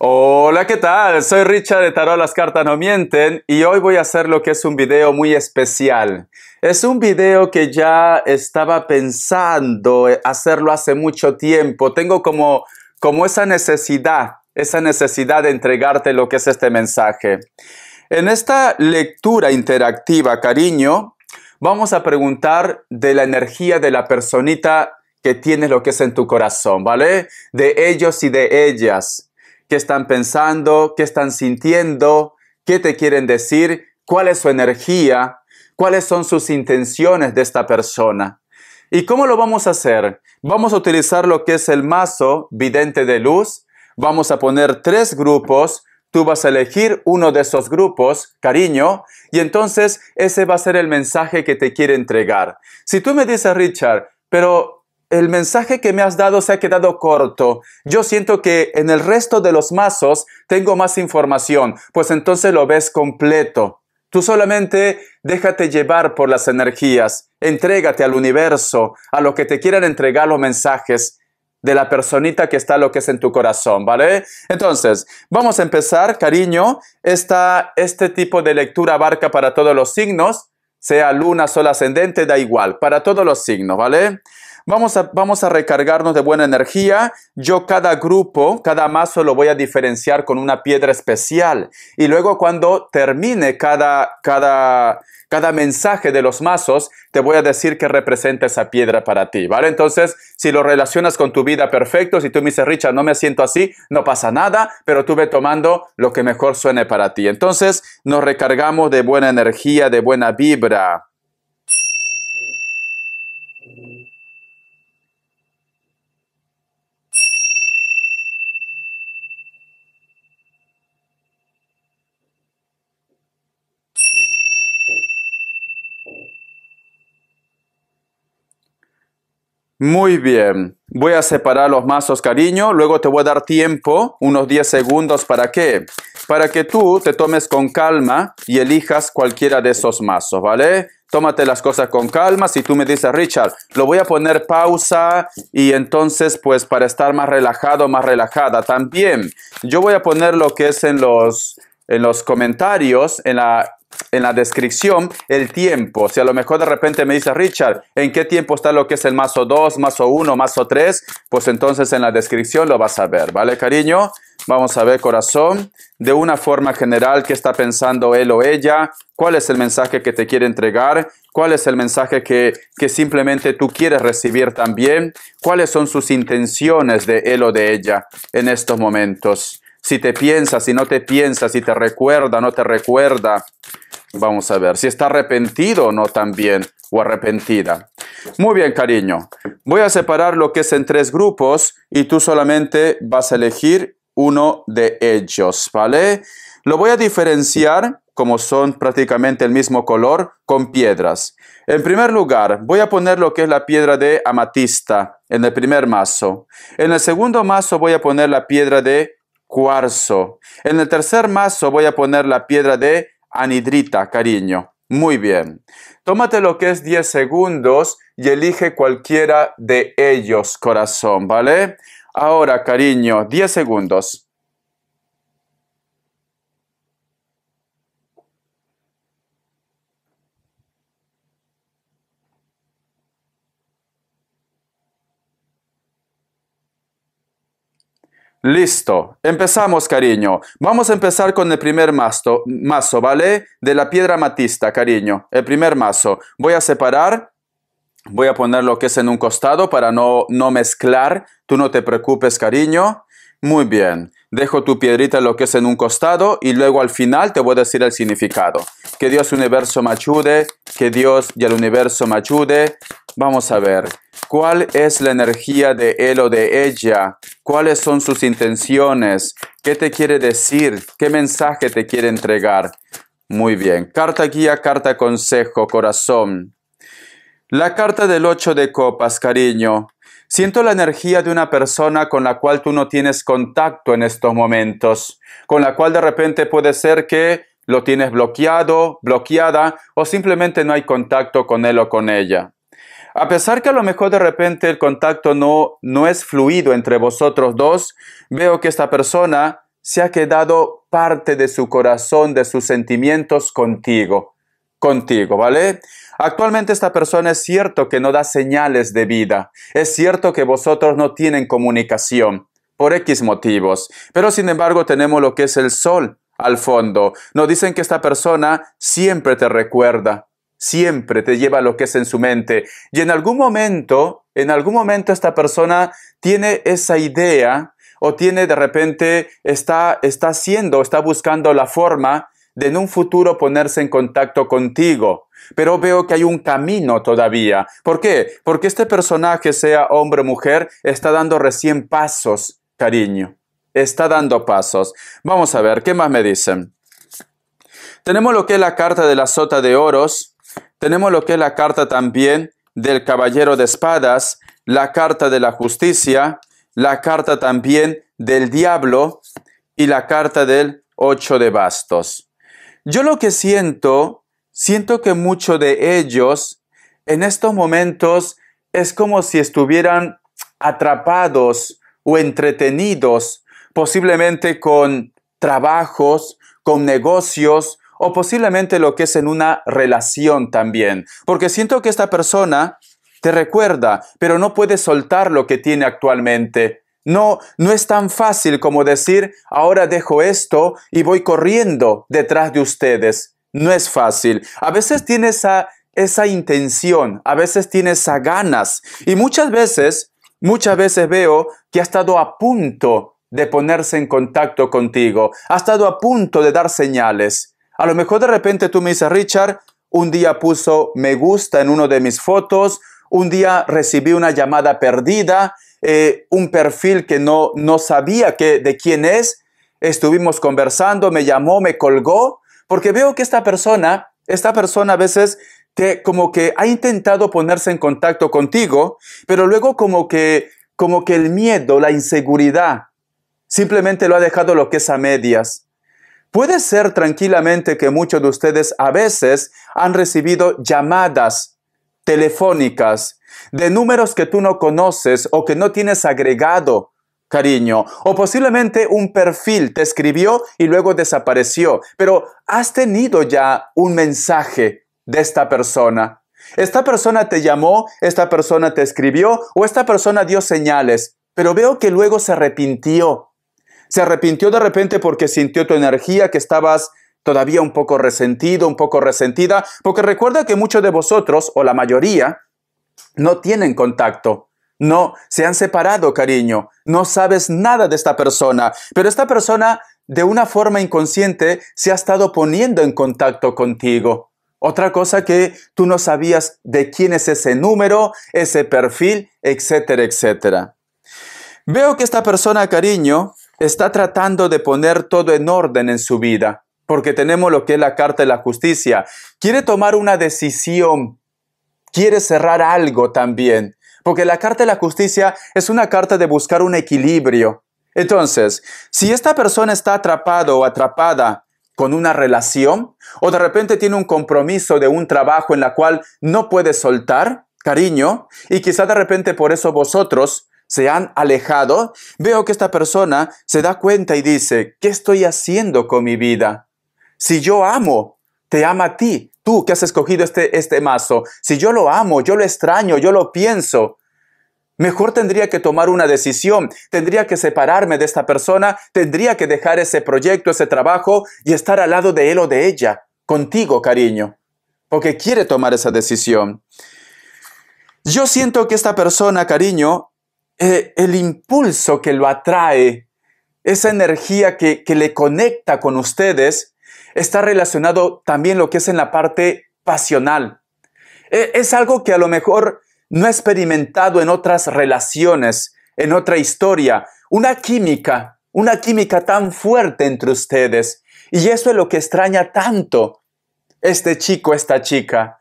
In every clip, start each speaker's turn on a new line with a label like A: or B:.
A: Hola, ¿qué tal? Soy Richard de Tarot Las Cartas No Mienten y hoy voy a hacer lo que es un video muy especial. Es un video que ya estaba pensando eh, hacerlo hace mucho tiempo. Tengo como, como esa necesidad, esa necesidad de entregarte lo que es este mensaje. En esta lectura interactiva, cariño, vamos a preguntar de la energía de la personita que tienes lo que es en tu corazón, ¿vale? De ellos y de ellas qué están pensando, qué están sintiendo, qué te quieren decir, cuál es su energía, cuáles son sus intenciones de esta persona. ¿Y cómo lo vamos a hacer? Vamos a utilizar lo que es el mazo vidente de luz. Vamos a poner tres grupos. Tú vas a elegir uno de esos grupos, cariño, y entonces ese va a ser el mensaje que te quiere entregar. Si tú me dices, Richard, pero el mensaje que me has dado se ha quedado corto. Yo siento que en el resto de los mazos tengo más información, pues entonces lo ves completo. Tú solamente déjate llevar por las energías, entrégate al universo, a lo que te quieran entregar los mensajes de la personita que está lo que es en tu corazón, ¿vale? Entonces, vamos a empezar, cariño. Esta, este tipo de lectura abarca para todos los signos, sea luna, sol ascendente, da igual, para todos los signos, ¿vale? Vamos a, vamos a recargarnos de buena energía. Yo cada grupo, cada mazo lo voy a diferenciar con una piedra especial. Y luego cuando termine cada, cada, cada mensaje de los mazos, te voy a decir qué representa esa piedra para ti, ¿vale? Entonces, si lo relacionas con tu vida, perfecto. Si tú me dices, Richard, no me siento así, no pasa nada, pero tú ve tomando lo que mejor suene para ti. Entonces, nos recargamos de buena energía, de buena vibra. Muy bien, voy a separar los mazos, cariño. Luego te voy a dar tiempo, unos 10 segundos, ¿para qué? Para que tú te tomes con calma y elijas cualquiera de esos mazos, ¿vale? Tómate las cosas con calma. Si tú me dices, Richard, lo voy a poner pausa y entonces, pues, para estar más relajado, más relajada. También, yo voy a poner lo que es en los, en los comentarios, en la en la descripción el tiempo. Si a lo mejor de repente me dice, Richard, ¿en qué tiempo está lo que es el mazo 2, mazo 1, mazo 3? Pues entonces en la descripción lo vas a ver, ¿vale, cariño? Vamos a ver, corazón, de una forma general, qué está pensando él o ella, cuál es el mensaje que te quiere entregar, cuál es el mensaje que, que simplemente tú quieres recibir también, cuáles son sus intenciones de él o de ella en estos momentos. Si te piensa, si no te piensa, si te recuerda, no te recuerda. Vamos a ver si está arrepentido o no también, o arrepentida. Muy bien, cariño. Voy a separar lo que es en tres grupos y tú solamente vas a elegir uno de ellos, ¿vale? Lo voy a diferenciar, como son prácticamente el mismo color, con piedras. En primer lugar, voy a poner lo que es la piedra de amatista en el primer mazo. En el segundo mazo voy a poner la piedra de cuarzo. En el tercer mazo voy a poner la piedra de anidrita, cariño. Muy bien. Tómate lo que es 10 segundos y elige cualquiera de ellos, corazón, ¿vale? Ahora, cariño, 10 segundos. Listo, empezamos cariño. Vamos a empezar con el primer mazo, mazo, ¿vale? De la piedra matista, cariño. El primer mazo. Voy a separar, voy a poner lo que es en un costado para no, no mezclar. Tú no te preocupes, cariño. Muy bien, dejo tu piedrita lo que es en un costado y luego al final te voy a decir el significado. Que Dios universo me ayude, que Dios y el universo me ayude. Vamos a ver, ¿cuál es la energía de él o de ella? ¿Cuáles son sus intenciones? ¿Qué te quiere decir? ¿Qué mensaje te quiere entregar? Muy bien, carta guía, carta consejo, corazón. La carta del 8 de copas, cariño. Siento la energía de una persona con la cual tú no tienes contacto en estos momentos, con la cual de repente puede ser que lo tienes bloqueado, bloqueada o simplemente no hay contacto con él o con ella. A pesar que a lo mejor de repente el contacto no, no es fluido entre vosotros dos, veo que esta persona se ha quedado parte de su corazón, de sus sentimientos contigo contigo, ¿vale? Actualmente esta persona es cierto que no da señales de vida, es cierto que vosotros no tienen comunicación por X motivos, pero sin embargo tenemos lo que es el sol al fondo. Nos dicen que esta persona siempre te recuerda, siempre te lleva lo que es en su mente y en algún momento, en algún momento esta persona tiene esa idea o tiene de repente, está, está haciendo, está buscando la forma de en un futuro ponerse en contacto contigo. Pero veo que hay un camino todavía. ¿Por qué? Porque este personaje, sea hombre o mujer, está dando recién pasos, cariño. Está dando pasos. Vamos a ver, ¿qué más me dicen? Tenemos lo que es la carta de la sota de oros. Tenemos lo que es la carta también del caballero de espadas, la carta de la justicia, la carta también del diablo y la carta del ocho de bastos. Yo lo que siento, siento que muchos de ellos en estos momentos es como si estuvieran atrapados o entretenidos, posiblemente con trabajos, con negocios o posiblemente lo que es en una relación también. Porque siento que esta persona te recuerda, pero no puede soltar lo que tiene actualmente. No, no es tan fácil como decir, ahora dejo esto y voy corriendo detrás de ustedes. No es fácil. A veces tiene esa, intención, a veces tiene esas ganas. Y muchas veces, muchas veces veo que ha estado a punto de ponerse en contacto contigo. Ha estado a punto de dar señales. A lo mejor de repente tú me dices, Richard, un día puso me gusta en una de mis fotos, un día recibí una llamada perdida, eh, un perfil que no, no sabía de quién es. Estuvimos conversando, me llamó, me colgó, porque veo que esta persona, esta persona a veces como que ha intentado ponerse en contacto contigo, pero luego como que, como que el miedo, la inseguridad, simplemente lo ha dejado lo que es a medias. Puede ser tranquilamente que muchos de ustedes a veces han recibido llamadas telefónicas de números que tú no conoces o que no tienes agregado cariño. O posiblemente un perfil te escribió y luego desapareció, pero has tenido ya un mensaje de esta persona. Esta persona te llamó, esta persona te escribió o esta persona dio señales, pero veo que luego se arrepintió. Se arrepintió de repente porque sintió tu energía, que estabas todavía un poco resentido, un poco resentida, porque recuerda que muchos de vosotros, o la mayoría, no tienen contacto. No, se han separado, cariño. No sabes nada de esta persona. Pero esta persona, de una forma inconsciente, se ha estado poniendo en contacto contigo. Otra cosa que tú no sabías de quién es ese número, ese perfil, etcétera, etcétera. Veo que esta persona, cariño, está tratando de poner todo en orden en su vida, porque tenemos lo que es la Carta de la Justicia. Quiere tomar una decisión quiere cerrar algo también, porque la carta de la justicia es una carta de buscar un equilibrio. Entonces, si esta persona está atrapado o atrapada con una relación, o de repente tiene un compromiso de un trabajo en la cual no puede soltar, cariño, y quizá de repente por eso vosotros se han alejado, veo que esta persona se da cuenta y dice, ¿qué estoy haciendo con mi vida? Si yo amo, te ama a ti, tú que has escogido este, este mazo, si yo lo amo, yo lo extraño, yo lo pienso, Mejor tendría que tomar una decisión, tendría que separarme de esta persona, tendría que dejar ese proyecto, ese trabajo y estar al lado de él o de ella, contigo, cariño, porque quiere tomar esa decisión. Yo siento que esta persona, cariño, eh, el impulso que lo atrae, esa energía que, que le conecta con ustedes, está relacionado también lo que es en la parte pasional. E, es algo que a lo mejor no he experimentado en otras relaciones, en otra historia. Una química, una química tan fuerte entre ustedes. Y eso es lo que extraña tanto este chico, esta chica.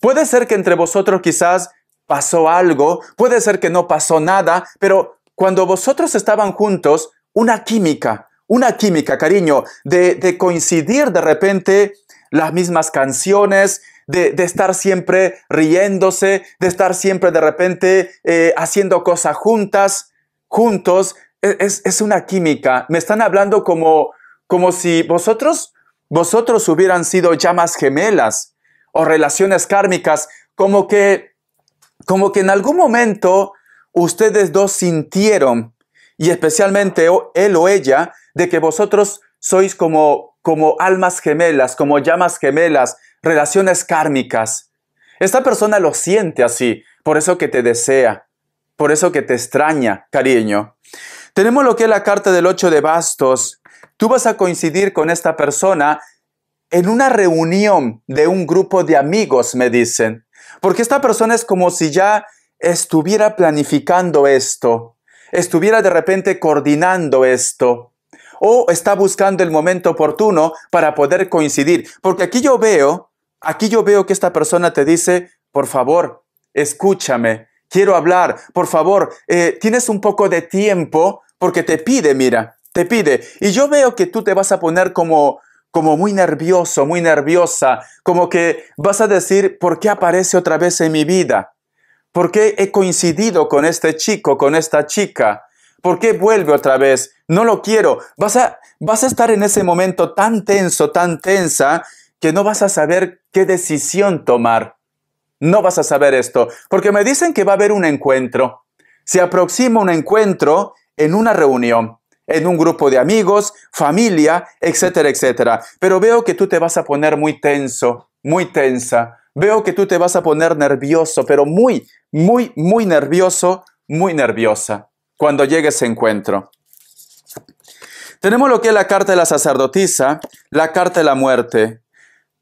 A: Puede ser que entre vosotros quizás pasó algo, puede ser que no pasó nada, pero cuando vosotros estaban juntos, una química, una química, cariño, de, coincidir de repente las mismas canciones, de, estar siempre riéndose, de estar siempre de repente eh, haciendo cosas juntas, juntos. E, es, es, una química. Me están hablando como, como si vosotros, vosotros hubieran sido llamas gemelas o relaciones kármicas, como que, como que en algún momento ustedes dos sintieron, y especialmente él o ella, de que vosotros sois como, como almas gemelas, como llamas gemelas, relaciones kármicas. Esta persona lo siente así, por eso que te desea, por eso que te extraña, cariño. Tenemos lo que es la carta del 8 de bastos. Tú vas a coincidir con esta persona en una reunión de un grupo de amigos, me dicen. Porque esta persona es como si ya estuviera planificando esto, estuviera de repente coordinando esto o está buscando el momento oportuno para poder coincidir. Porque aquí yo veo, aquí yo veo que esta persona te dice, por favor, escúchame, quiero hablar, por favor, eh, tienes un poco de tiempo porque te pide, mira, te pide. Y yo veo que tú te vas a poner como como muy nervioso, muy nerviosa, como que vas a decir, ¿por qué aparece otra vez en mi vida? ¿Por qué he coincidido con este chico, con esta chica? ¿Por qué vuelve otra vez? no lo quiero. Vas a, estar en ese momento tan tenso, tan tensa, que no vas a saber qué decisión tomar. No vas a saber esto, porque me dicen que va a haber un encuentro. Se aproxima un encuentro en una reunión, en un grupo de amigos, familia, etcétera, etcétera. Pero veo que tú te vas a poner muy tenso, muy tensa. Veo que tú te vas a poner nervioso, pero muy, muy, muy nervioso, muy nerviosa cuando llegue ese encuentro. Tenemos lo que es la carta de la sacerdotisa, la carta de la muerte.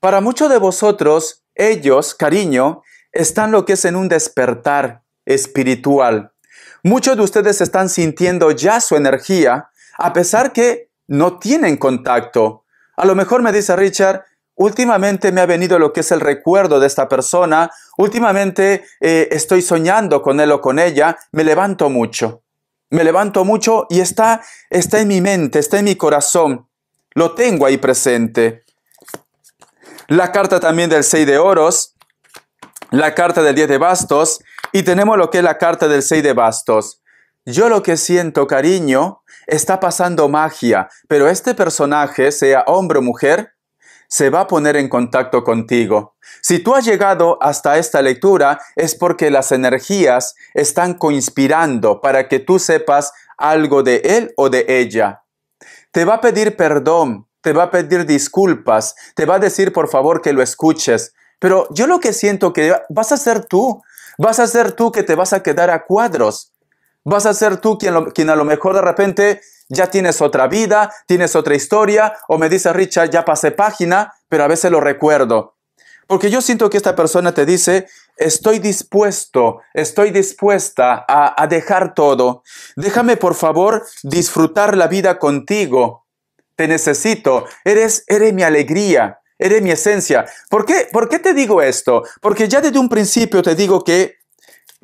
A: Para muchos de vosotros, ellos, cariño, están lo que es en un despertar espiritual. Muchos de ustedes están sintiendo ya su energía, a pesar que no tienen contacto. A lo mejor me dice Richard, últimamente me ha venido lo que es el recuerdo de esta persona, últimamente eh, estoy soñando con él o con ella, me levanto mucho me levanto mucho y está, está en mi mente, está en mi corazón. Lo tengo ahí presente. La carta también del 6 de oros, la carta del 10 de bastos y tenemos lo que es la carta del 6 de bastos. Yo lo que siento, cariño, está pasando magia, pero este personaje, sea hombre o mujer, se va a poner en contacto contigo. Si tú has llegado hasta esta lectura es porque las energías están conspirando para que tú sepas algo de él o de ella. Te va a pedir perdón, te va a pedir disculpas, te va a decir por favor que lo escuches. Pero yo lo que siento que vas a ser tú, vas a ser tú que te vas a quedar a cuadros. Vas a ser tú quien, quien a lo mejor de repente ya tienes otra vida, tienes otra historia, o me dice Richard, ya pasé página, pero a veces lo recuerdo. Porque yo siento que esta persona te dice, estoy dispuesto, estoy dispuesta a, dejar todo. Déjame, por favor, disfrutar la vida contigo. Te necesito, eres, eres mi alegría, eres mi esencia. ¿Por qué, ¿Por qué te digo esto? Porque ya desde un principio te digo que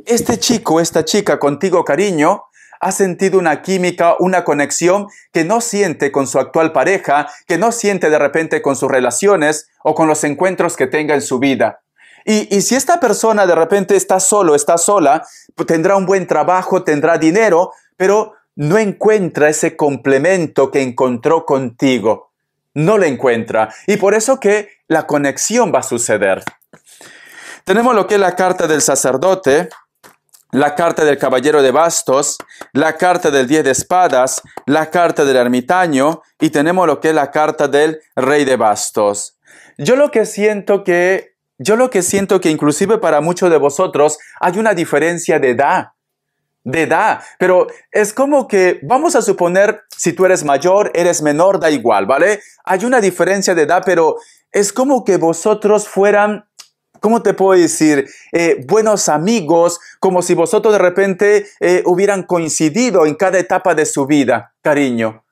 A: este chico, esta chica contigo cariño, ha sentido una química, una conexión que no siente con su actual pareja, que no siente de repente con sus relaciones o con los encuentros que tenga en su vida. Y, si esta persona de repente está solo, está sola, pues tendrá un buen trabajo, tendrá dinero, pero no encuentra ese complemento que encontró contigo. No le encuentra. Y por eso que la conexión va a suceder. Tenemos lo que es la carta del sacerdote, la carta del caballero de bastos, la carta del diez de espadas, la carta del ermitaño y tenemos lo que es la carta del rey de bastos. Yo lo que siento que, yo lo que siento que inclusive para muchos de vosotros hay una diferencia de edad de edad, pero es como que vamos a suponer si tú eres mayor, eres menor, da igual, ¿vale? Hay una diferencia de edad, pero es como que vosotros fueran ¿Cómo te puedo decir? Eh, buenos amigos, como si vosotros de repente eh, hubieran coincidido en cada etapa de su vida, cariño.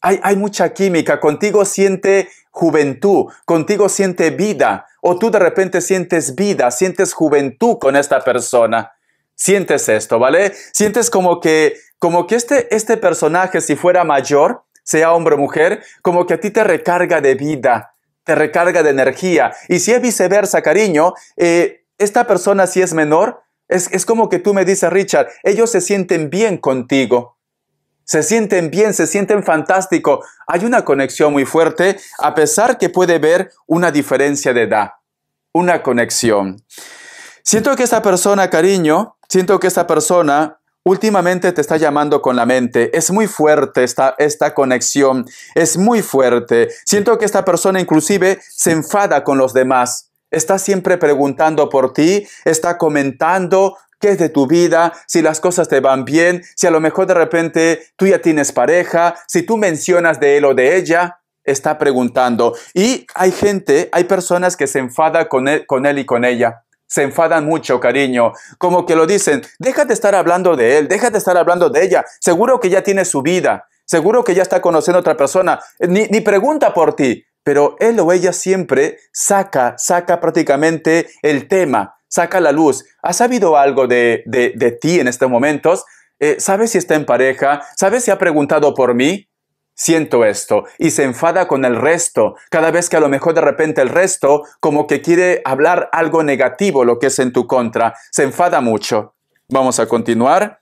A: Hay, hay, mucha química, contigo siente juventud, contigo siente vida, o tú de repente sientes vida, sientes juventud con esta persona. Sientes esto, ¿vale? Sientes como que, como que este, este personaje, si fuera mayor, sea hombre o mujer, como que a ti te recarga de vida, te recarga de energía. Y si es viceversa, cariño, eh, esta persona si es menor, es, es como que tú me dices, Richard, ellos se sienten bien contigo. Se sienten bien, se sienten fantástico. Hay una conexión muy fuerte, a pesar que puede haber una diferencia de edad, una conexión. Siento que esta persona, cariño, siento que esta persona Últimamente te está llamando con la mente. Es muy fuerte esta, esta, conexión. Es muy fuerte. Siento que esta persona inclusive se enfada con los demás. Está siempre preguntando por ti, está comentando qué es de tu vida, si las cosas te van bien, si a lo mejor de repente tú ya tienes pareja, si tú mencionas de él o de ella, está preguntando. Y hay gente, hay personas que se enfada con él, con él y con ella se enfadan mucho, cariño. Como que lo dicen, déjate estar hablando de él, déjate estar hablando de ella. Seguro que ya tiene su vida, seguro que ya está conociendo a otra persona. Eh, ni, pregunta por ti. Pero él o ella siempre saca, saca prácticamente el tema, saca la luz. ¿Ha sabido algo de, de, ti en estos momentos? Eh, ¿Sabes si está en pareja? ¿Sabes si ha preguntado por mí? siento esto y se enfada con el resto, cada vez que a lo mejor de repente el resto como que quiere hablar algo negativo, lo que es en tu contra, se enfada mucho. Vamos a continuar.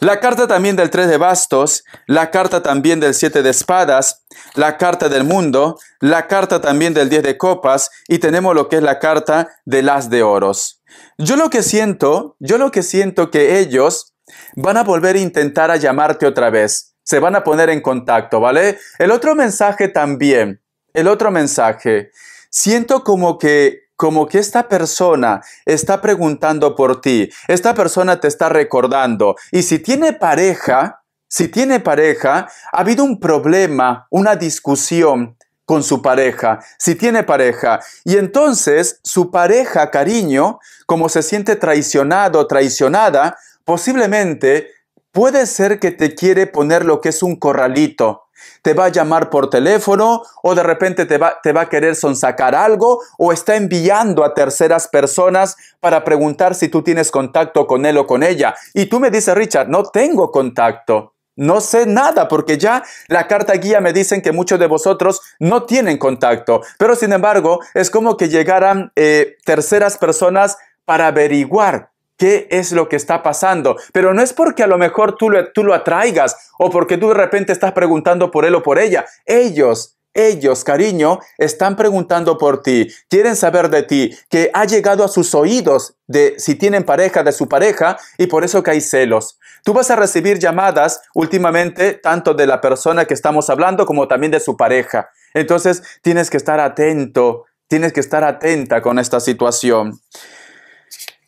A: La carta también del 3 de bastos, la carta también del 7 de espadas, la carta del mundo, la carta también del 10 de copas y tenemos lo que es la carta de las de oros. Yo lo que siento, yo lo que siento que ellos van a volver a intentar a llamarte otra vez. Se van a poner en contacto, ¿vale? El otro mensaje también, el otro mensaje. Siento como que como que esta persona está preguntando por ti, esta persona te está recordando. Y si tiene pareja, si tiene pareja, ha habido un problema, una discusión con su pareja, si tiene pareja. Y entonces su pareja, cariño, como se siente traicionado, traicionada, posiblemente Puede ser que te quiere poner lo que es un corralito. Te va a llamar por teléfono o de repente te va, te va a querer sonsacar algo o está enviando a terceras personas para preguntar si tú tienes contacto con él o con ella. Y tú me dices, Richard, no tengo contacto. No sé nada porque ya la carta guía me dicen que muchos de vosotros no tienen contacto. Pero sin embargo, es como que llegaran eh, terceras personas para averiguar qué es lo que está pasando. Pero no es porque a lo mejor tú lo, tú lo atraigas o porque tú de repente estás preguntando por él o por ella. Ellos ellos, cariño, están preguntando por ti, quieren saber de ti, que ha llegado a sus oídos de si tienen pareja, de su pareja, y por eso que hay celos. Tú vas a recibir llamadas últimamente, tanto de la persona que estamos hablando como también de su pareja. Entonces, tienes que estar atento, tienes que estar atenta con esta situación.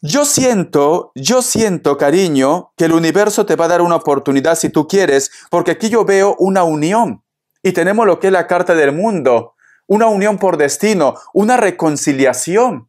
A: Yo siento, yo siento, cariño, que el universo te va a dar una oportunidad si tú quieres, porque aquí yo veo una unión y tenemos lo que es la carta del mundo, una unión por destino, una reconciliación.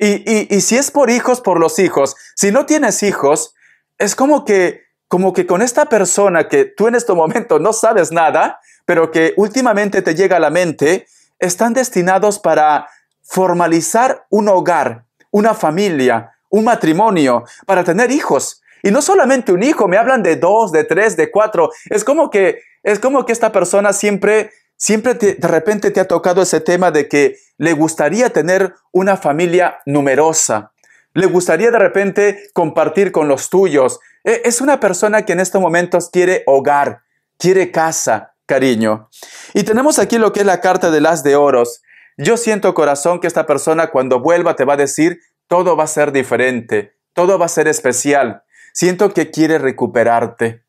A: Y, si es por hijos, por los hijos. Si no tienes hijos, es como que, como que con esta persona que tú en este momento no sabes nada, pero que últimamente te llega a la mente, están destinados para formalizar un hogar, una familia, un matrimonio, para tener hijos. Y no solamente un hijo, me hablan de dos, de tres, de cuatro. Es como que, es como que esta persona siempre, siempre de repente te ha tocado ese tema de que le gustaría tener una familia numerosa. Le gustaría de repente compartir con los tuyos. E, es una persona que en estos momentos quiere hogar, quiere casa, cariño. Y tenemos aquí lo que es la carta de las de oros. Yo siento corazón que esta persona cuando vuelva te va a decir, todo va a ser diferente, todo va a ser especial. Siento que quiere recuperarte,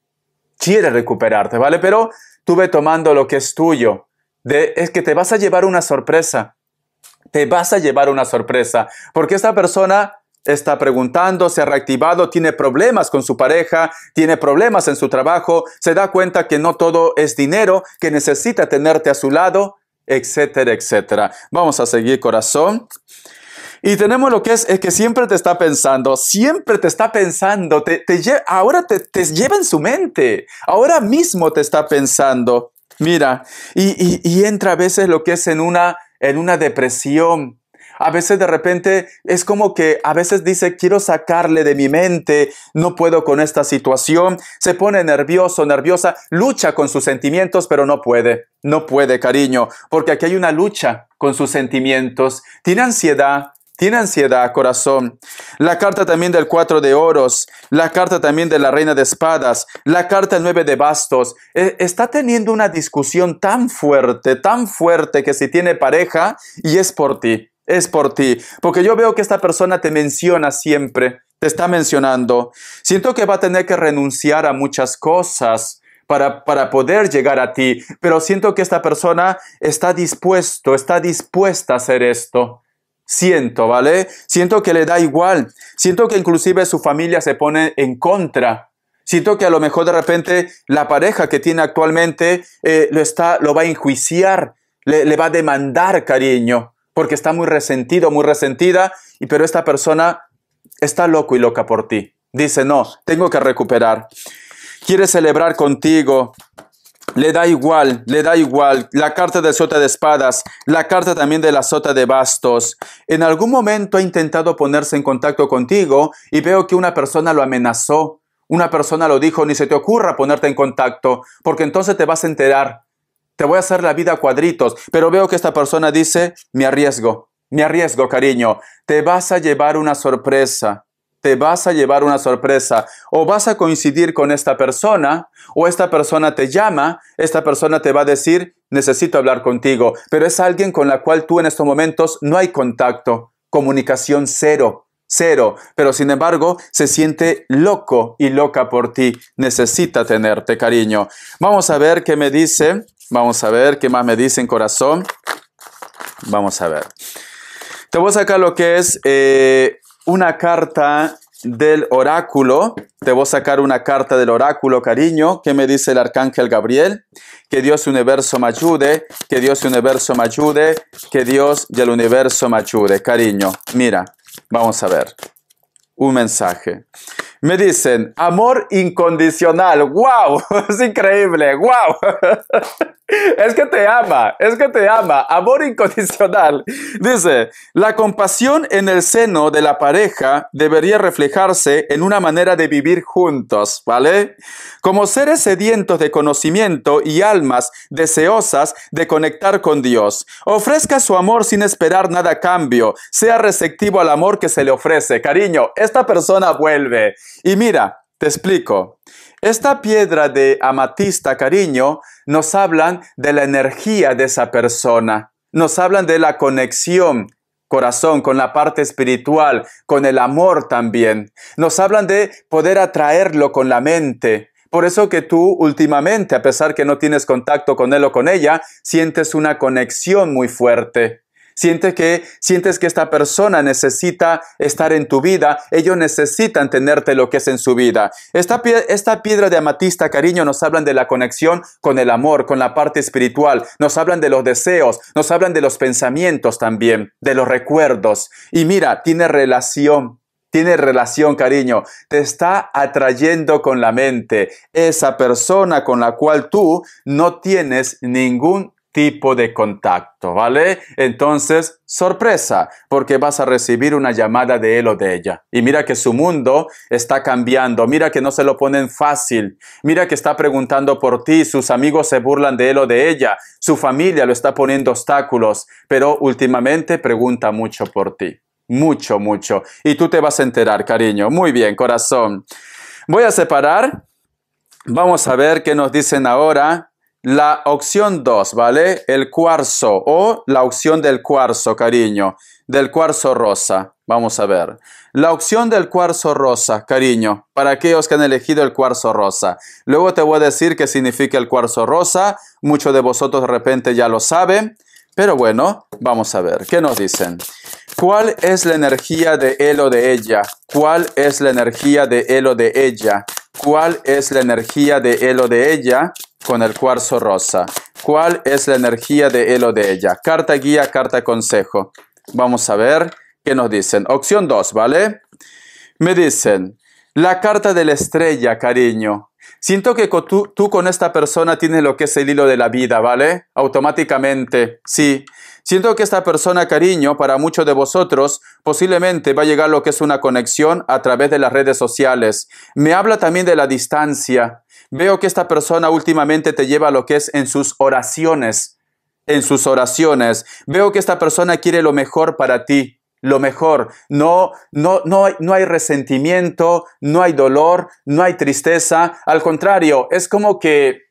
A: quiere recuperarte, ¿vale? Pero tú ve tomando lo que es tuyo. De, es que te vas a llevar una sorpresa, te vas a llevar una sorpresa, porque esta persona está preguntando, se ha reactivado, tiene problemas con su pareja, tiene problemas en su trabajo, se da cuenta que no todo es dinero, que necesita tenerte a su lado, etcétera, etcétera. Vamos a seguir, corazón. Y tenemos lo que es, es que siempre te está pensando, siempre te está pensando, te, te ahora te, lleva en su mente, ahora mismo te está pensando. Mira, y entra a veces lo que es en una, en una depresión, a veces de repente es como que a veces dice, quiero sacarle de mi mente, no puedo con esta situación, se pone nervioso, nerviosa, lucha con sus sentimientos, pero no puede. No puede, cariño, porque aquí hay una lucha con sus sentimientos. Tiene ansiedad, tiene ansiedad, corazón. La carta también del cuatro de oros, la carta también de la reina de espadas, la carta nueve de bastos. E, está teniendo una discusión tan fuerte, tan fuerte que si tiene pareja y es por ti, es por ti. Porque yo veo que esta persona te menciona siempre, te está mencionando. Siento que va a tener que renunciar a muchas cosas para, poder llegar a ti. Pero siento que esta persona está dispuesto, está dispuesta a hacer esto. Siento, ¿vale? Siento que le da igual. Siento que inclusive su familia se pone en contra. Siento que a lo mejor de repente la pareja que tiene actualmente eh, lo, está, lo va a enjuiciar, le, le, va a demandar cariño, porque está muy resentido, muy resentida, y, pero esta persona está loco y loca por ti. Dice, no, tengo que recuperar quiere celebrar contigo. Le da igual, le da igual la carta de sota de espadas, la carta también de la sota de bastos. En algún momento ha intentado ponerse en contacto contigo y veo que una persona lo amenazó. Una persona lo dijo, ni se te ocurra ponerte en contacto, porque entonces te vas a enterar. Te voy a hacer la vida a cuadritos, pero veo que esta persona dice, me arriesgo, me arriesgo, cariño, te vas a llevar una sorpresa te vas a llevar una sorpresa. O vas a coincidir con esta persona, o esta persona te llama, esta persona te va a decir, necesito hablar contigo, pero es alguien con la cual tú en estos momentos no hay contacto, comunicación cero. Cero, pero sin embargo se siente loco y loca por ti. Necesita tenerte, cariño. Vamos a ver qué me dice. Vamos a ver qué más me dice en corazón. Vamos a ver. Te voy a sacar lo que es eh, una carta del oráculo. Te voy a sacar una carta del oráculo, cariño. ¿Qué me dice el arcángel Gabriel? Que Dios universo me ayude, que Dios universo me ayude, que Dios y el universo me ayude, cariño. Mira, vamos a ver. Un mensaje. Me dicen, amor incondicional. ¡Wow! Es increíble. ¡Wow! Es que te ama, es que te ama, amor incondicional. Dice, la compasión en el seno de la pareja debería reflejarse en una manera de vivir juntos, ¿vale? Como seres sedientos de conocimiento y almas deseosas de conectar con Dios. Ofrezca su amor sin esperar nada a cambio, sea receptivo al amor que se le ofrece. Cariño, esta persona vuelve. Y mira, te explico. Esta piedra de amatista, cariño, nos hablan de la energía de esa persona, nos hablan de la conexión corazón, con la parte espiritual, con el amor también. Nos hablan de poder atraerlo con la mente. Por eso que tú últimamente, a pesar que no tienes contacto con él o con ella, sientes una conexión muy fuerte. Sientes que, sientes que esta persona necesita estar en tu vida, ellos necesitan tenerte lo que es en su vida. Esta, esta piedra de amatista, cariño, nos hablan de la conexión con el amor, con la parte espiritual, nos hablan de los deseos, nos hablan de los pensamientos también, de los recuerdos. Y mira, tiene relación tiene relación, cariño, te está atrayendo con la mente esa persona con la cual tú no tienes ningún tipo de contacto, ¿vale? Entonces, sorpresa, porque vas a recibir una llamada de él o de ella. Y mira que su mundo está cambiando, mira que no se lo ponen fácil, mira que está preguntando por ti, sus amigos se burlan de él o de ella, su familia lo está poniendo obstáculos, pero últimamente pregunta mucho por ti, mucho, mucho. Y tú te vas a enterar, cariño. Muy bien, corazón. Voy a separar. Vamos a ver qué nos dicen ahora la opción 2, ¿vale? El cuarzo o la opción del cuarzo, cariño, del cuarzo rosa. Vamos a ver. La opción del cuarzo rosa, cariño, para aquellos que han elegido el cuarzo rosa. Luego te voy a decir qué significa el cuarzo rosa. Muchos de vosotros de repente ya lo saben. Pero bueno, vamos a ver. ¿Qué nos dicen? ¿Cuál es la energía de él o de ella? ¿Cuál es la energía de él o de ella? ¿Cuál es la energía de él o de ella? con el cuarzo rosa. ¿Cuál es la energía de él o de ella? Carta guía, carta consejo. Vamos a ver qué nos dicen. Opción 2, ¿vale? Me dicen, la carta de la estrella, cariño. Siento que tú, tú, con esta persona tienes lo que es el hilo de la vida, ¿vale? Automáticamente, sí. Siento que esta persona, cariño, para muchos de vosotros, posiblemente va a llegar lo que es una conexión a través de las redes sociales. Me habla también de la distancia. Veo que esta persona últimamente te lleva a lo que es en sus oraciones, en sus oraciones. Veo que esta persona quiere lo mejor para ti, lo mejor. No, no, no, hay, no hay resentimiento, no hay dolor, no hay tristeza. Al contrario, es como que,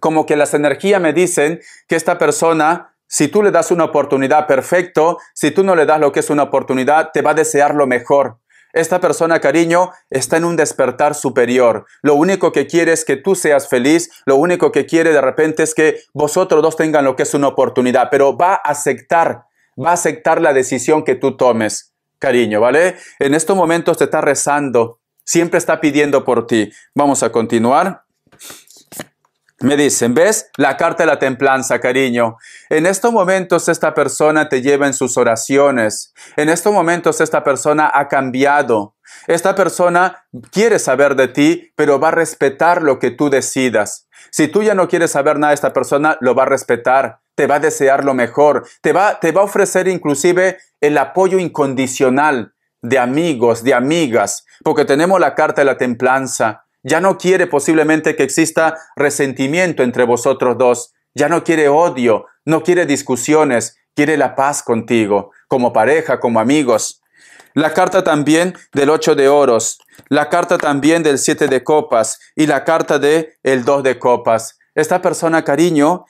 A: como que las energías me dicen que esta persona si tú le das una oportunidad, perfecto. Si tú no le das lo que es una oportunidad, te va a desear lo mejor. Esta persona, cariño, está en un despertar superior. Lo único que quiere es que tú seas feliz. Lo único que quiere de repente es que vosotros dos tengan lo que es una oportunidad. Pero va a aceptar, va a aceptar la decisión que tú tomes, cariño, ¿vale? En estos momentos te está rezando. Siempre está pidiendo por ti. Vamos a continuar. Me dicen, ¿ves? La carta de la templanza, cariño. En estos momentos esta persona te lleva en sus oraciones. En estos momentos esta persona ha cambiado. Esta persona quiere saber de ti, pero va a respetar lo que tú decidas. Si tú ya no quieres saber nada de esta persona, lo va a respetar, te va a desear lo mejor, te va, te va a ofrecer inclusive el apoyo incondicional de amigos, de amigas, porque tenemos la carta de la templanza. Ya no quiere posiblemente que exista resentimiento entre vosotros dos. Ya no quiere odio, no quiere discusiones, quiere la paz contigo, como pareja, como amigos. La carta también del ocho de oros, la carta también del siete de copas y la carta de el dos de copas. Esta persona, cariño,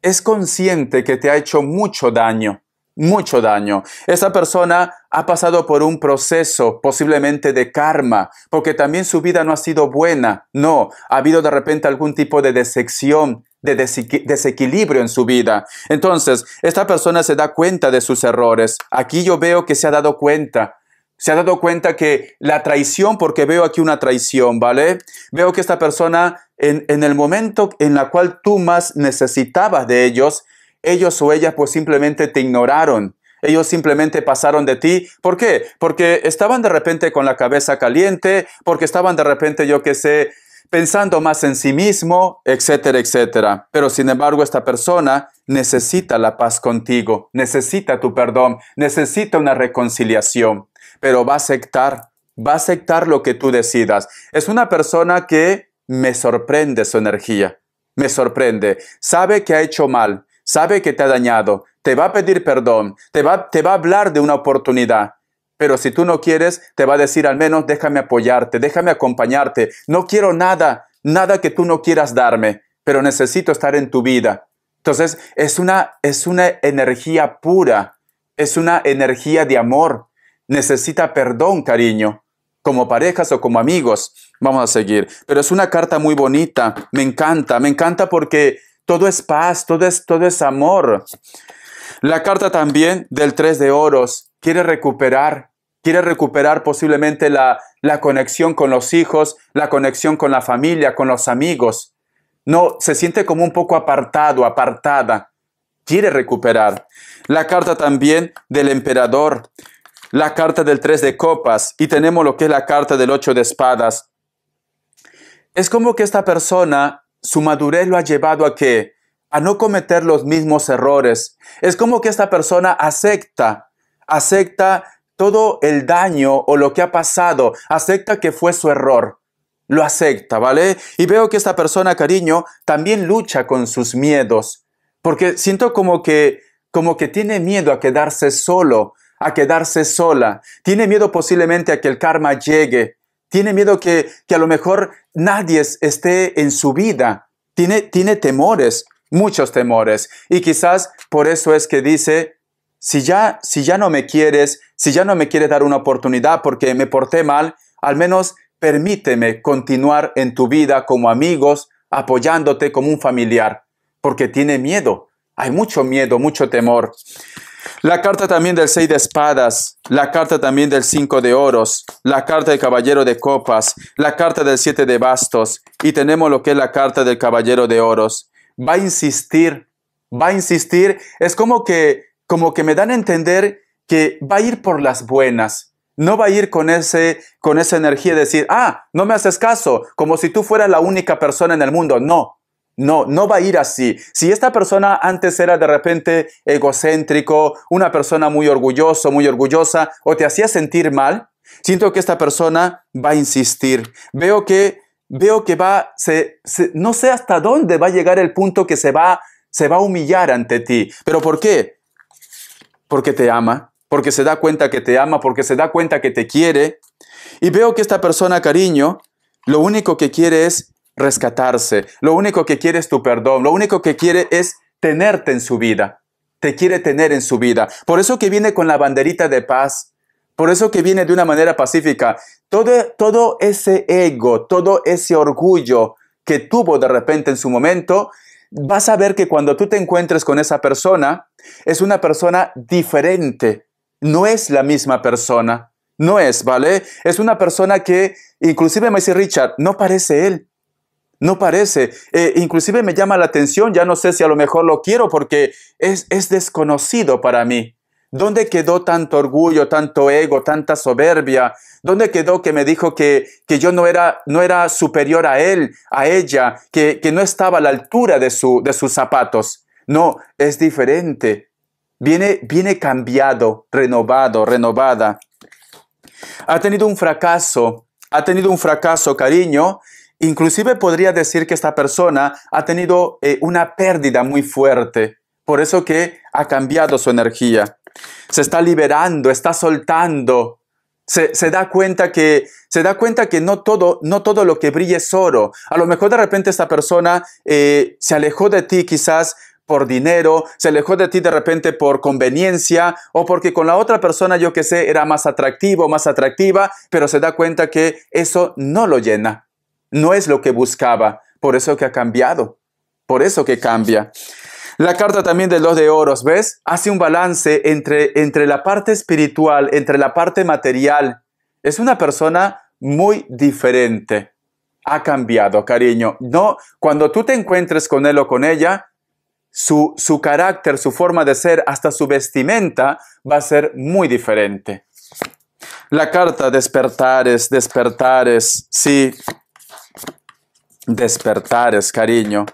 A: es consciente que te ha hecho mucho daño, mucho daño. Esta persona ha pasado por un proceso posiblemente de karma, porque también su vida no ha sido buena. No, ha habido de repente algún tipo de decepción, de desequilibrio en su vida. Entonces, esta persona se da cuenta de sus errores. Aquí yo veo que se ha dado cuenta. Se ha dado cuenta que la traición, porque veo aquí una traición, ¿vale? Veo que esta persona, en, el momento en la cual tú más necesitabas de ellos, ellos o ellas pues simplemente te ignoraron ellos simplemente pasaron de ti. ¿Por qué? Porque estaban de repente con la cabeza caliente, porque estaban de repente, yo qué sé, pensando más en sí mismo, etcétera, etcétera. Pero sin embargo, esta persona necesita la paz contigo, necesita tu perdón, necesita una reconciliación, pero va a aceptar, va a aceptar lo que tú decidas. Es una persona que me sorprende su energía, me sorprende, sabe que ha hecho mal, sabe que te ha dañado, te va a pedir perdón, te va, te va a hablar de una oportunidad. Pero si tú no quieres, te va a decir al menos déjame apoyarte, déjame acompañarte. No quiero nada, nada que tú no quieras darme, pero necesito estar en tu vida. Entonces, es una, es una energía pura, es una energía de amor. Necesita perdón, cariño, como parejas o como amigos. Vamos a seguir. Pero es una carta muy bonita, me encanta, me encanta porque todo es paz, todo todo es amor. La carta también del tres de oros quiere recuperar, quiere recuperar posiblemente la, conexión con los hijos, la conexión con la familia, con los amigos. No, se siente como un poco apartado, apartada. Quiere recuperar. La carta también del emperador, la carta del tres de copas y tenemos lo que es la carta del ocho de espadas. Es como que esta persona, su madurez lo ha llevado a que a no cometer los mismos errores. Es como que esta persona acepta, acepta todo el daño o lo que ha pasado, acepta que fue su error. Lo acepta, ¿vale? Y veo que esta persona, cariño, también lucha con sus miedos, porque siento como que como que tiene miedo a quedarse solo, a quedarse sola. Tiene miedo posiblemente a que el karma llegue. Tiene miedo que, a lo mejor nadie esté en su vida. Tiene, tiene temores muchos temores. Y quizás por eso es que dice, si ya, si ya no me quieres, si ya no me quieres dar una oportunidad porque me porté mal, al menos permíteme continuar en tu vida como amigos, apoyándote como un familiar, porque tiene miedo. Hay mucho miedo, mucho temor. La carta también del seis de espadas, la carta también del cinco de oros, la carta del caballero de copas, la carta del siete de bastos y tenemos lo que es la carta del caballero de oros va a insistir, va a insistir. Es como que, como que me dan a entender que va a ir por las buenas. No va a ir con, ese, con esa energía de decir, ah, no me haces caso, como si tú fueras la única persona en el mundo. No, no, no va a ir así. Si esta persona antes era de repente egocéntrico, una persona muy orgulloso, muy orgullosa, o te hacía sentir mal, siento que esta persona va a insistir. Veo que veo que va, se, se, no sé hasta dónde va a llegar el punto que se va, se va a humillar ante ti. ¿Pero por qué? Porque te ama, porque se da cuenta que te ama, porque se da cuenta que te quiere. Y veo que esta persona, cariño, lo único que quiere es rescatarse, lo único que quiere es tu perdón, lo único que quiere es tenerte en su vida, te quiere tener en su vida. Por eso que viene con la banderita de paz, por eso que viene de una manera pacífica. Todo, todo ese ego, todo ese orgullo que tuvo de repente en su momento, vas a ver que cuando tú te encuentres con esa persona, es una persona diferente. No es la misma persona. No es, ¿vale? Es una persona que, inclusive me dice Richard, no parece él. No parece. Eh, inclusive me llama la atención, ya no sé si a lo mejor lo quiero porque es, es desconocido para mí. ¿Dónde quedó tanto orgullo, tanto ego, tanta soberbia? ¿Dónde quedó que me dijo que, que yo no era, no era superior a él, a ella, que, no estaba a la altura de, su, de sus zapatos? No, es diferente. Viene, viene cambiado, renovado, renovada. Ha tenido un fracaso, ha tenido un fracaso, cariño. Inclusive podría decir que esta persona ha tenido eh, una pérdida muy fuerte. Por eso que ha cambiado su energía se está liberando, está soltando. Se, da cuenta que, se da cuenta que no, todo, no todo lo que brilla es oro. A lo mejor de repente esta persona eh, se alejó de ti quizás por dinero, se alejó de ti de repente por conveniencia o porque con la otra persona, yo que sé, era más atractivo, más atractiva, pero se da cuenta que eso no lo llena, no es lo que buscaba, por eso que ha cambiado, por eso que cambia. La carta también de los de oros, ¿ves? Hace un balance entre, entre la parte espiritual, entre la parte material. Es una persona muy diferente. Ha cambiado, cariño. No, cuando tú te encuentres con él o con ella, su, su carácter, su forma de ser, hasta su vestimenta va a ser muy diferente. La carta despertares, despertares, sí. Despertares, cariño.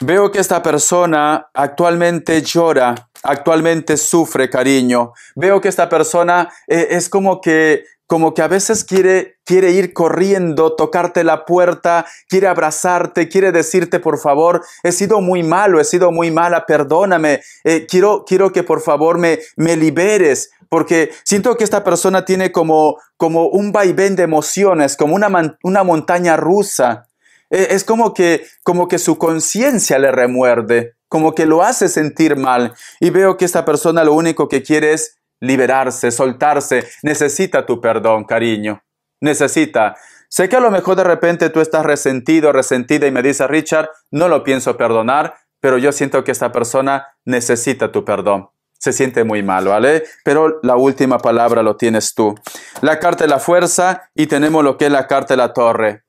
A: Veo que esta persona actualmente llora, actualmente sufre cariño. Veo que esta persona eh, es como que como que a veces quiere, quiere ir corriendo, tocarte la puerta, quiere abrazarte, quiere decirte, por favor, he sido muy malo, he sido muy mala, perdóname, eh, quiero, quiero que por favor me, me liberes, porque siento que esta persona tiene como, como un vaivén de emociones, como una, una montaña rusa. E, es como que, como que su conciencia le remuerde, como que lo hace sentir mal. Y veo que esta persona lo único que quiere es liberarse, soltarse. Necesita tu perdón, cariño. Necesita. Sé que a lo mejor de repente tú estás resentido, resentida y me dice Richard, no lo pienso perdonar, pero yo siento que esta persona necesita tu perdón. Se siente muy mal, ¿vale? Pero la última palabra lo tienes tú. La carta de la fuerza y tenemos lo que es la carta de la torre.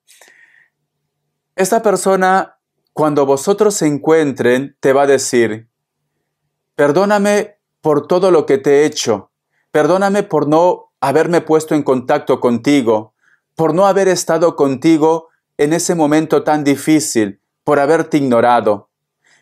A: Esta persona, cuando vosotros se encuentren, te va a decir, perdóname por todo lo que te he hecho, perdóname por no haberme puesto en contacto contigo, por no haber estado contigo en ese momento tan difícil, por haberte ignorado.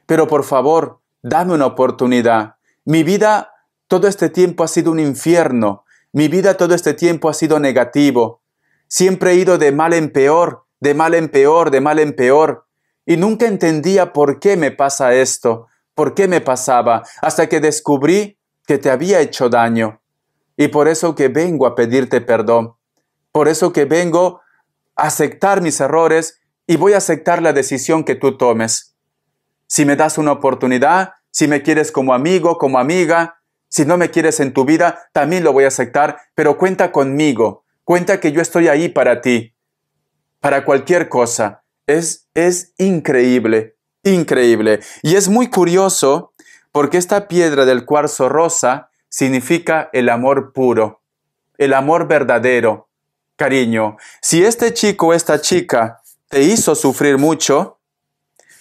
A: Pero por favor, dame una oportunidad. Mi vida todo este tiempo ha sido un infierno, mi vida todo este tiempo ha sido negativo. Siempre he ido de mal en peor de mal en peor, de mal en peor, y nunca entendía por qué me pasa esto, por qué me pasaba, hasta que descubrí que te había hecho daño. Y por eso que vengo a pedirte perdón, por eso que vengo a aceptar mis errores y voy a aceptar la decisión que tú tomes. Si me das una oportunidad, si me quieres como amigo, como amiga, si no me quieres en tu vida, también lo voy a aceptar, pero cuenta conmigo, cuenta que yo estoy ahí para ti, para cualquier cosa. Es, es increíble, increíble. Y es muy curioso porque esta piedra del cuarzo rosa significa el amor puro, el amor verdadero, cariño. Si este chico o esta chica te hizo sufrir mucho,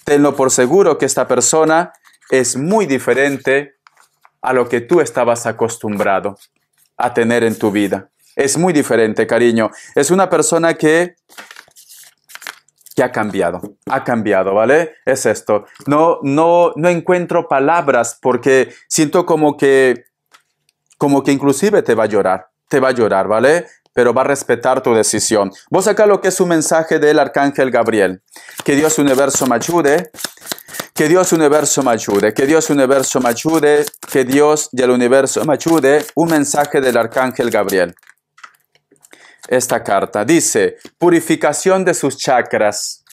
A: tenlo por seguro que esta persona es muy diferente a lo que tú estabas acostumbrado a tener en tu vida. Es muy diferente, cariño. Es una persona que que ha cambiado, ha cambiado, ¿vale? Es esto. No, no, no encuentro palabras porque siento como que, como que inclusive te va a llorar, te va a llorar, ¿vale? Pero va a respetar tu decisión. Vos acá lo que es un mensaje del arcángel Gabriel. Que Dios universo machude, Que Dios universo machude, que Dios universo machude, que Dios y el universo machude, Un mensaje del arcángel Gabriel esta carta. Dice, purificación de sus chakras.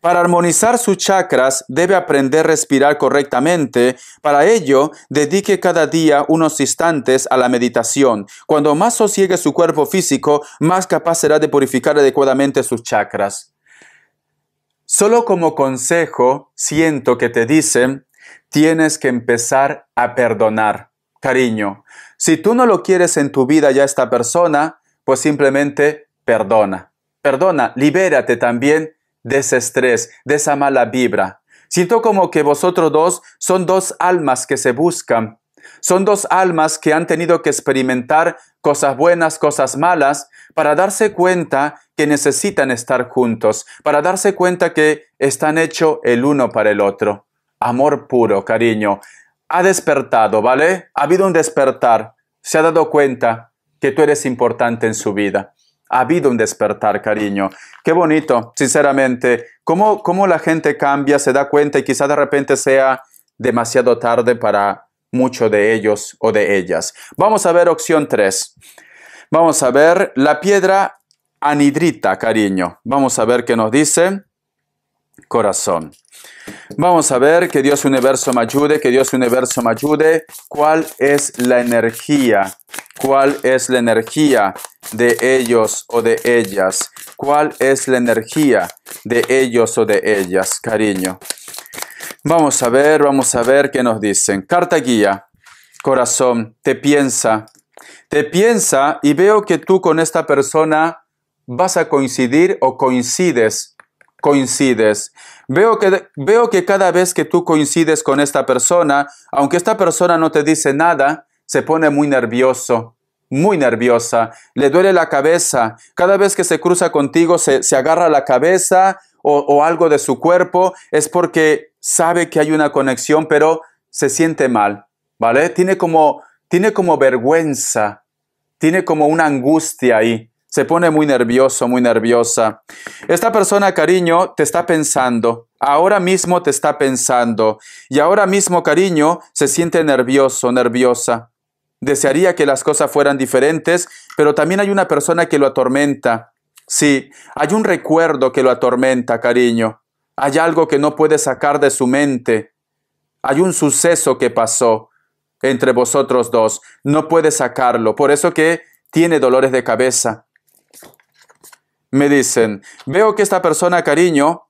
A: Para armonizar sus chakras debe aprender a respirar correctamente. Para ello, dedique cada día unos instantes a la meditación. Cuando más sosiegue su cuerpo físico, más capaz será de purificar adecuadamente sus chakras. Solo como consejo, siento que te dicen, tienes que empezar a perdonar. Cariño, si tú no lo quieres en tu vida ya esta persona, pues simplemente perdona. Perdona, libérate también de ese estrés, de esa mala vibra. Siento como que vosotros dos son dos almas que se buscan. Son dos almas que han tenido que experimentar cosas buenas, cosas malas, para darse cuenta que necesitan estar juntos, para darse cuenta que están hechos el uno para el otro. Amor puro, cariño. Ha despertado, ¿vale? Ha habido un despertar. Se ha dado cuenta que tú eres importante en su vida. Ha habido un despertar, cariño. Qué bonito, sinceramente. ¿Cómo, cómo la gente cambia, se da cuenta y quizá de repente sea demasiado tarde para mucho de ellos o de ellas? Vamos a ver opción 3. Vamos a ver la piedra anidrita, cariño. Vamos a ver qué nos dice corazón. Vamos a ver que Dios universo me ayude, que Dios universo me ayude. ¿Cuál es la energía? ¿Cuál es la energía de ellos o de ellas? ¿Cuál es la energía de ellos o de ellas, cariño? Vamos a ver, vamos a ver qué nos dicen. Carta guía, corazón, te piensa, te piensa y veo que tú con esta persona vas a coincidir o coincides coincides. Veo que, veo que cada vez que tú coincides con esta persona, aunque esta persona no te dice nada, se pone muy nervioso, muy nerviosa, le duele la cabeza, cada vez que se cruza contigo se, se agarra la cabeza o, o algo de su cuerpo, es porque sabe que hay una conexión, pero se siente mal, ¿vale? Tiene como, tiene como vergüenza, tiene como una angustia ahí. Se pone muy nervioso, muy nerviosa. Esta persona, cariño, te está pensando. Ahora mismo te está pensando. Y ahora mismo, cariño, se siente nervioso, nerviosa. Desearía que las cosas fueran diferentes, pero también hay una persona que lo atormenta. Sí, hay un recuerdo que lo atormenta, cariño. Hay algo que no puede sacar de su mente. Hay un suceso que pasó entre vosotros dos. No puede sacarlo. Por eso que tiene dolores de cabeza me dicen, veo que esta persona, cariño,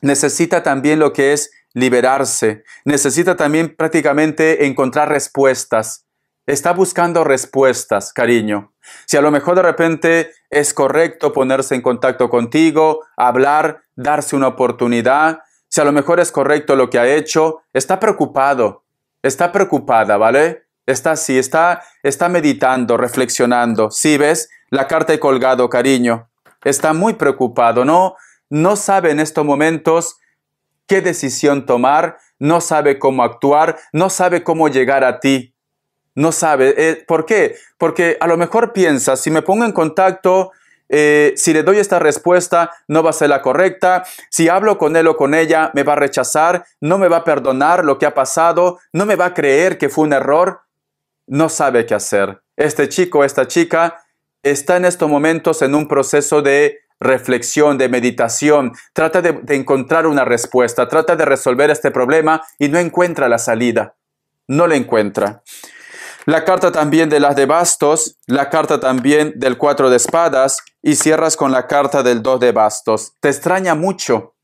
A: necesita también lo que es liberarse, necesita también prácticamente encontrar respuestas. Está buscando respuestas, cariño. Si a lo mejor de repente es correcto ponerse en contacto contigo, hablar, darse una oportunidad, si a lo mejor es correcto lo que ha hecho, está preocupado, está preocupada, ¿vale? Está así, está, está meditando, reflexionando. Si ¿Sí ves, la carta he colgado, cariño está muy preocupado, no, no sabe en estos momentos qué decisión tomar, no sabe cómo actuar, no sabe cómo llegar a ti. No sabe. Eh, ¿Por qué? Porque a lo mejor piensa, si me pongo en contacto, eh, si le doy esta respuesta, no va a ser la correcta. Si hablo con él o con ella, me va a rechazar, no me va a perdonar lo que ha pasado, no me va a creer que fue un error. No sabe qué hacer. Este chico, esta chica, está en estos momentos en un proceso de reflexión, de meditación, trata de, encontrar una respuesta, trata de resolver este problema y no encuentra la salida, no la encuentra. La carta también de las de bastos, la carta también del cuatro de espadas y cierras con la carta del dos de bastos. Te extraña mucho,